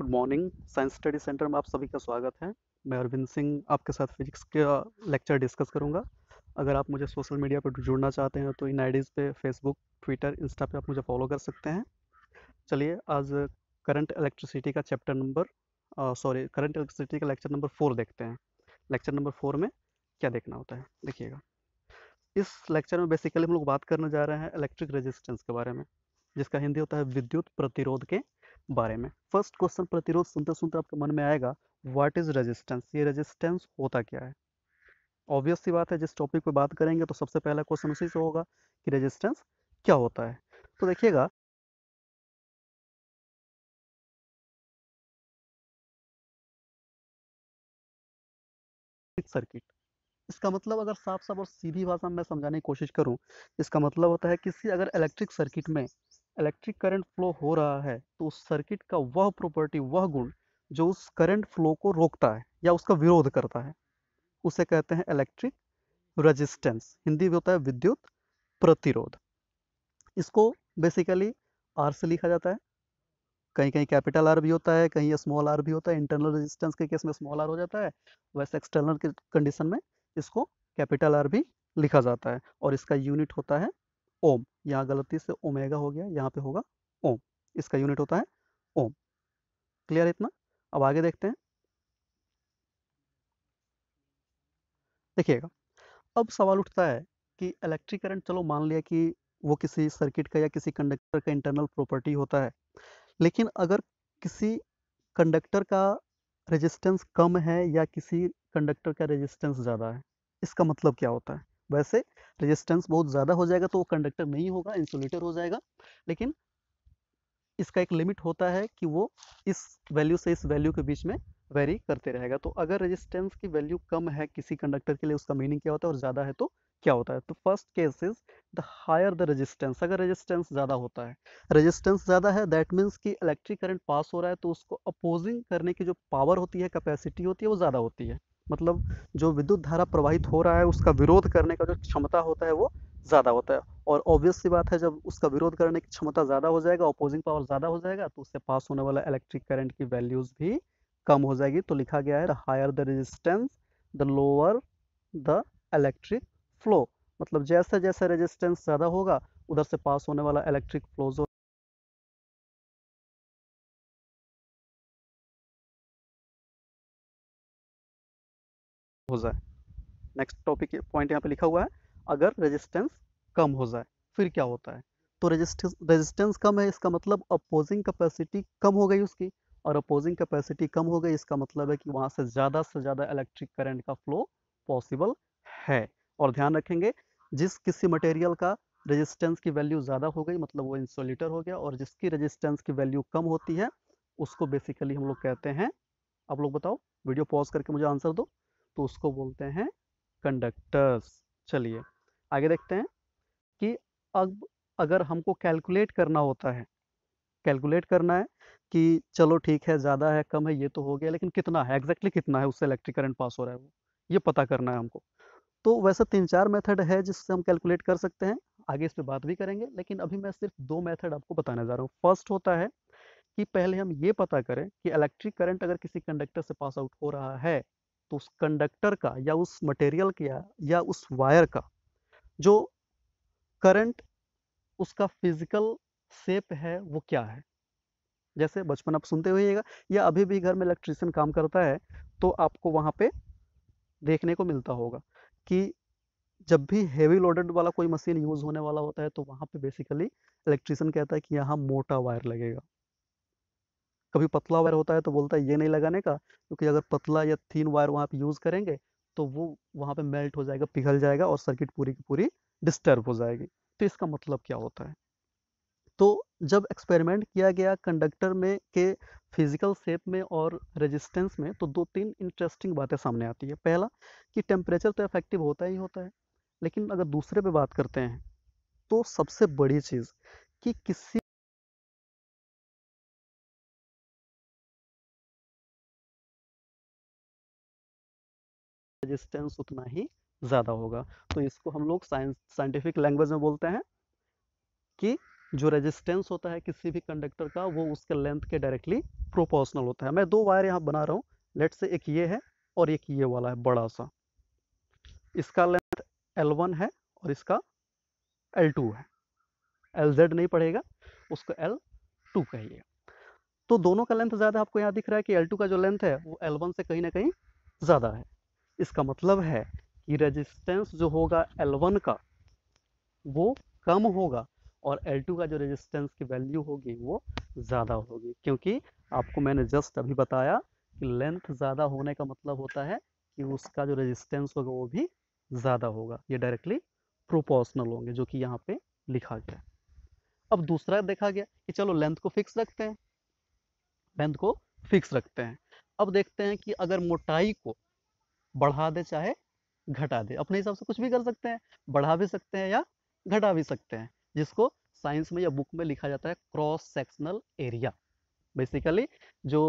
Good morning science study centre में आप सभी का स्वागत है मैं अरविंद सिंह आपके साथ फिजिक्स का लेक्चर डिस्कस करूंगा अगर आप मुझे सोशल मीडिया पर जुड़ना चाहते हैं तो इन आई पे फेसबुक ट्विटर इंस्टा पे आप मुझे फॉलो कर सकते हैं चलिए आज करंट इलेक्ट्रिसिटी का chapter number sorry current electricity का लेक्चर नंबर फोर देखते हैं लेक्चर नंबर फोर में क्या देखना होता है देखिएगा इस लेक्चर में बेसिकली हम लोग बात करने जा रहे हैं इलेक्ट्रिक रेजिस्टेंस के बारे में जिसका हिंदी होता है विद्युत प्रतिरोध के बारे में फर्स्ट क्वेश्चन प्रतिरोध सुनते सुनते आपके मन में आएगा व्हाट इज रेजिस्टेंस ये रेजिस्टेंस होता क्या है ऑब्वियस सी बात है जिस टॉपिक पे बात करेंगे तो सबसे पहला क्वेश्चन उसी से होगा कि रेजिस्टेंस क्या होता है तो देखिएगा सर्किट इसका मतलब अगर साफ साफ और सीधी भाषा में समझाने की कोशिश करूं इसका मतलब होता है किसी अगर इलेक्ट्रिक सर्किट में इलेक्ट्रिक करंट फ्लो हो रहा है तो उस सर्किट का वह प्रॉपर्टी वह गुण जो उस करंट फ्लो को रोकता है या उसका विरोध करता है उसे कहते हैं इलेक्ट्रिक रेजिस्टेंस हिंदी में होता है विद्युत प्रतिरोध इसको बेसिकली आर से लिखा जाता है कहीं कहीं कैपिटल आर भी होता है कहीं स्मॉल आर भी होता है इंटरनल रेजिस्टेंस के केस में स्मॉल आर हो जाता है वैसे एक्सटर्नल कंडीशन में इसको कैपिटल आर भी लिखा जाता है और इसका यूनिट होता है ओम यहाँ गलती से ओमेगा हो गया यहाँ पे होगा ओम इसका यूनिट होता है ओम क्लियर इतना अब आगे देखते हैं देखिएगा अब सवाल उठता है कि इलेक्ट्रिक करंट चलो मान लिया कि वो किसी सर्किट का या किसी कंडक्टर का इंटरनल प्रॉपर्टी होता है लेकिन अगर किसी कंडक्टर का रेजिस्टेंस कम है या किसी कंडक्टर का रेजिस्टेंस ज़्यादा है इसका मतलब क्या होता है वैसे रेजिस्टेंस बहुत ज़्यादा हो जाएगा तो वो कंडक्टर नहीं होगा इंसुलेटर हो जाएगा लेकिन इसका एक लिमिट होता है कि वो इस वैल्यू से इस वैल्यू के बीच में वेरी करते रहेगा तो अगर रेजिस्टेंस की वैल्यू कम है किसी कंडक्टर के लिए उसका मीनिंग क्या होता है और ज़्यादा है तो क्या होता है तो first case is the higher the resistance अगर रेजिस्टेंस ज़्यादा होता है रेजिस्टेंस ज़्यादा है दैट मीन्स कि इलेक्ट्रिक करंट पास हो रहा है तो उसको अपोजिंग करने की जो पावर होती है कैपेसिटी होती है वो ज़्यादा होती है मतलब जो विद्युत धारा प्रवाहित हो रहा है उसका विरोध करने का जो क्षमता होता है वो ज़्यादा होता है और ऑब्वियस सी बात है जब उसका विरोध करने की क्षमता ज़्यादा हो जाएगा अपोजिंग पावर ज़्यादा हो जाएगा तो उससे पास होने वाला इलेक्ट्रिक करंट की वैल्यूज़ भी कम हो जाएगी तो लिखा गया है the higher the resistance the lower the electric flow मतलब जैसे जैसे रेजिस्टेंस ज़्यादा होगा उधर से पास होने वाला इलेक्ट्रिक फ्लो जो हो जाए नेक्स्ट टॉपिक पॉइंट यहाँ पे लिखा हुआ है अगर रेजिस्टेंस कम हो जाए फिर क्या होता है तो रेजिस्टेंस कम है इसका मतलब अपोजिंग कैपेसिटी कम हो गई उसकी और अपोजिंग कैपेसिटी कम हो गई इसका मतलब है कि वहाँ से ज़्यादा से ज़्यादा इलेक्ट्रिक करंट का फ्लो पॉसिबल है और ध्यान रखेंगे जिस किसी मटेरियल का रेजिस्टेंस की वैल्यू ज़्यादा हो गई मतलब वो इंसोलेटर हो गया और जिसकी रेजिस्टेंस की वैल्यू कम होती है उसको बेसिकली हम लोग कहते हैं आप लोग बताओ वीडियो पॉज करके मुझे आंसर दो तो उसको बोलते हैं कंडक्टर्स चलिए आगे देखते हैं कि अब अगर हमको कैलकुलेट करना होता है कैलकुलेट करना है कि चलो ठीक है ज़्यादा है कम है ये तो हो गया लेकिन कितना है एग्जैक्टली कितना है उससे इलेक्ट्रिक करंट पास हो रहा है वो ये पता करना है हमको तो वैसे तीन चार मेथड है जिससे हम कैलकुलेट कर सकते हैं आगे इस पर बात भी करेंगे लेकिन अभी मैं सिर्फ दो मेथड आपको बताने जा रहा हूँ फर्स्ट होता है कि पहले हम ये पता करें कि इलेक्ट्रिक करंट अगर किसी कंडक्टर से पास आउट हो रहा है तो उस कंडक्टर का या उस मटेरियल का या उस वायर का जो करंट उसका फिजिकल सेप है वो क्या है जैसे बचपन आप सुनते हुएगा या अभी भी घर में इलेक्ट्रिशियन काम करता है तो आपको वहाँ पे देखने को मिलता होगा कि जब भी हेवी लोडेड वाला कोई मशीन यूज़ होने वाला होता है तो वहाँ पे बेसिकली इलेक्ट्रिशियन कहता है कि यहाँ मोटा वायर लगेगा कभी पतला वायर होता है तो बोलता है ये नहीं लगाने का क्योंकि अगर पतला या थीन वायर वहाँ पे यूज़ करेंगे तो वो वहाँ पे मेल्ट हो जाएगा पिघल जाएगा और सर्किट पूरी की पूरी डिस्टर्ब हो जाएगी तो इसका मतलब क्या होता है तो जब एक्सपेरिमेंट किया गया कंडक्टर में के फिजिकल शेप में और रेजिस्टेंस में तो दो तीन इंटरेस्टिंग बातें सामने आती है पहला कि टेम्परेचर तो इफेक्टिव होता ही होता है लेकिन अगर दूसरे पे बात करते हैं तो सबसे बड़ी चीज़ कि किसी रेजिस्टेंस उतना ही ज़्यादा होगा तो इसको हम लोग साइंस साइंटिफिक लैंग्वेज में बोलते हैं कि जो रेजिस्टेंस होता है किसी भी कंडक्टर का वो उसके लेंथ के डायरेक्टली प्रोपोर्शनल होता है मैं दो वायर यहाँ बना रहा हूँ लेट से एक ये है और एक ये वाला है बड़ा सा इसका लेंथ L1 है और इसका L2 है LZ नहीं पड़ेगा उसको L2 कहिए तो दोनों का लेंथ ज़्यादा आपको यहाँ दिख रहा है कि L2 का जो लेंथ है वो L1 से कहीं ना कहीं ज़्यादा है इसका मतलब है कि रेजिस्टेंस जो होगा L1 का वो कम होगा और L2 का जो रेजिस्टेंस की वैल्यू होगी वो ज़्यादा होगी क्योंकि आपको मैंने जस्ट अभी बताया कि लेंथ ज़्यादा होने का मतलब होता है कि उसका जो रेजिस्टेंस होगा वो भी ज़्यादा होगा ये डायरेक्टली प्रोपोर्शनल होंगे जो कि यहाँ पे लिखा गया अब दूसरा देखा गया कि चलो लेंथ को फिक्स रखते हैं लेंथ को फिक्स रखते हैं अब देखते हैं कि अगर मोटाई को बढ़ा दे चाहे घटा दे अपने हिसाब से कुछ भी कर सकते हैं बढ़ा भी सकते हैं या घटा भी सकते हैं जिसको साइंस में या बुक में लिखा जाता है क्रॉस सेक्शनल एरिया बेसिकली जो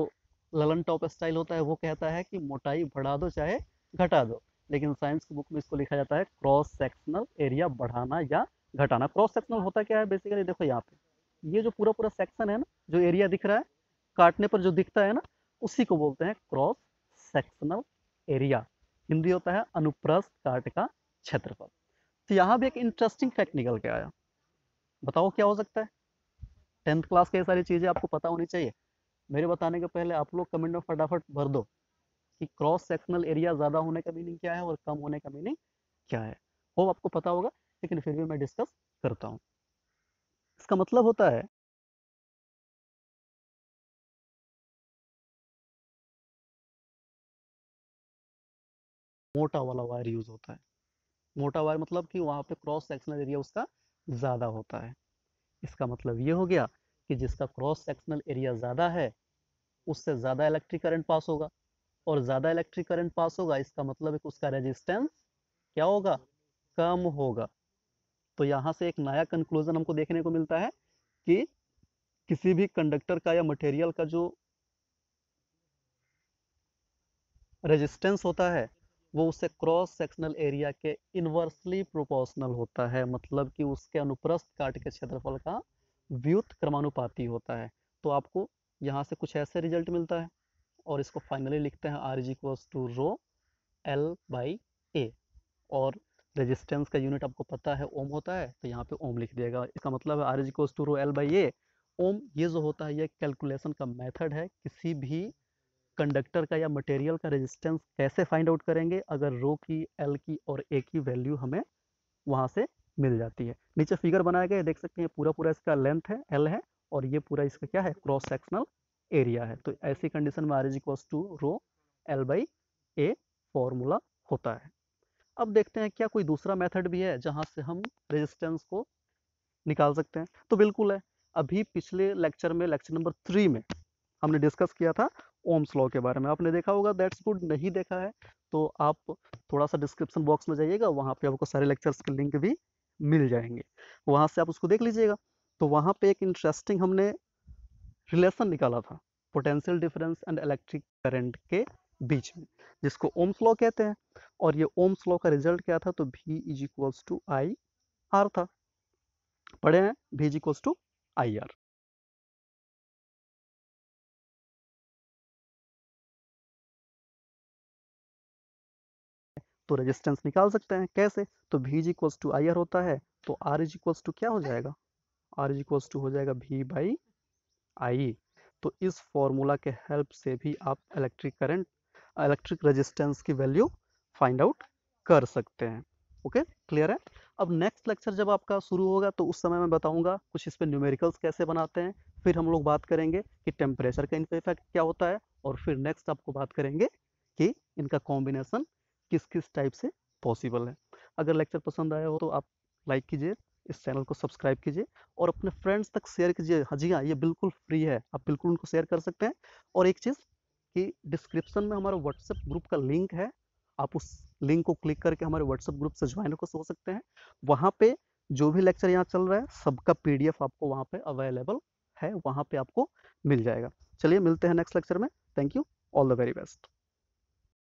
ललन टॉप स्टाइल होता है वो कहता है कि मोटाई बढ़ा दो चाहे घटा दो लेकिन साइंस की बुक में इसको लिखा जाता है क्रॉस सेक्शनल एरिया बढ़ाना या घटाना क्रॉस सेक्शनल होता क्या है बेसिकली देखो यहाँ पे ये जो पूरा पूरा सेक्शन है ना जो एरिया दिख रहा है काटने पर जो दिखता है ना उसी को बोलते हैं क्रॉस सेक्शनल एरिया हिंदी होता है अनुप्रस्थ काट का क्षेत्रफल तो यहाँ भी एक इंटरेस्टिंग फैक्ट निकल के आया बताओ क्या हो सकता है टेंथ क्लास के सारी चीज़ें आपको पता होनी चाहिए मेरे बताने के पहले आप लोग कमेंट में फटाफट भर दो कि क्रॉस सेक्शनल एरिया ज़्यादा होने का मीनिंग क्या है और कम होने का मीनिंग क्या है वो आपको पता होगा लेकिन फिर भी मैं डिस्कस करता हूँ इसका मतलब होता है मोटा वाला वायर यूज होता है मोटा वायर मतलब कि वहाँ पे क्रॉस सेक्शनल एरिया उसका ज़्यादा होता है इसका मतलब ये हो गया कि जिसका क्रॉस सेक्शनल एरिया ज़्यादा है उससे ज़्यादा इलेक्ट्रिक करंट पास होगा और ज़्यादा इलेक्ट्रिक करंट पास होगा इसका मतलब एक उसका रेजिस्टेंस क्या होगा कम होगा तो यहाँ से एक नया कंक्लूजन हमको देखने को मिलता है कि किसी भी कंडक्टर का या मटेरियल का जो रेजिस्टेंस होता है वो उसे क्रॉस सेक्शनल एरिया के इनवर्सली प्रोपोर्शनल होता है मतलब कि उसके अनुप्रस्थ काट के क्षेत्रफल का व्युत क्रमानुपाती होता है तो आपको यहाँ से कुछ ऐसे रिजल्ट मिलता है और इसको फाइनली लिखते हैं आर जी equals to rho L by A और रेजिस्टेंस का यूनिट आपको पता है ओम होता है तो यहाँ पे ओम लिख दिएगा इसका मतलब है आर जी equals to rho L by A ohm ये जो होता है ये कैलकुलेशन का मेथड है किसी भी कंडक्टर का या मटेरियल का रेजिस्टेंस कैसे फाइंड आउट करेंगे अगर रो की एल की और ए की वैल्यू हमें वहाँ से मिल जाती है नीचे फिगर बनाया गया देख सकते हैं पूरा पूरा इसका लेंथ है एल है और ये पूरा इसका क्या है क्रॉस सेक्शनल एरिया है तो ऐसी कंडीशन में R is equals to rho L by A formula होता है अब देखते हैं क्या कोई दूसरा मेथड भी है जहां से हम रेजिस्टेंस को निकाल सकते हैं तो बिल्कुल है अभी पिछले लेक्चर में लेक्चर नंबर थ्री में हमने डिस्कस किया था ओम्स लॉ के बारे में आपने देखा होगा दैट्स गुड नहीं देखा है तो आप थोड़ा सा डिस्क्रिप्शन बॉक्स में जाइएगा वहाँ पे आपको सारे लेक्चर्स के लिंक भी मिल जाएंगे वहाँ से आप उसको देख लीजिएगा तो वहाँ पे एक इंटरेस्टिंग हमने रिलेशन निकाला था potential difference and electric current के बीच में जिसको ओम्स लॉ कहते हैं और ये ओम्स लॉ का रिजल्ट क्या था तो V is equals to I R था पढ़े हैं V is equals to I R तो रेजिस्टेंस निकाल सकते हैं कैसे तो V is equals to I R होता है तो आर इज इक्वल्स टू क्या हो जाएगा आर इज इक्वल्स टू हो जाएगा भी बाई आई तो इस फॉर्मूला के हेल्प से भी आप इलेक्ट्रिक करंट इलेक्ट्रिक रेजिस्टेंस की वैल्यू फाइंड आउट कर सकते हैं ओके okay? क्लियर है अब नेक्स्ट लेक्चर जब आपका शुरू होगा तो उस समय मैं बताऊंगा कुछ इस पर न्यूमेरिकल्स कैसे बनाते हैं फिर हम लोग बात करेंगे कि टेम्परेचर का इनका इफेक्ट क्या होता है और फिर नेक्स्ट आपको बात करेंगे कि इनका कॉम्बिनेशन किस किस टाइप से पॉसिबल है अगर लेक्चर पसंद आया हो तो आप लाइक कीजिए इस चैनल को सब्सक्राइब कीजिए और अपने फ्रेंड्स तक शेयर कीजिए हाँ जी हाँ ये बिल्कुल फ्री है आप बिल्कुल उनको शेयर कर सकते हैं और एक चीज़ कि डिस्क्रिप्शन में हमारा व्हाट्सएप ग्रुप का लिंक है आप उस लिंक को क्लिक करके हमारे व्हाट्सएप ग्रुप से ज्वाइन होकर हो सकते हैं वहाँ पे जो भी लेक्चर यहाँ चल रहा है सबका पी आपको वहाँ पे अवेलेबल है वहाँ पे आपको मिल जाएगा चलिए मिलते हैं नेक्स्ट लेक्चर में thank you all the very best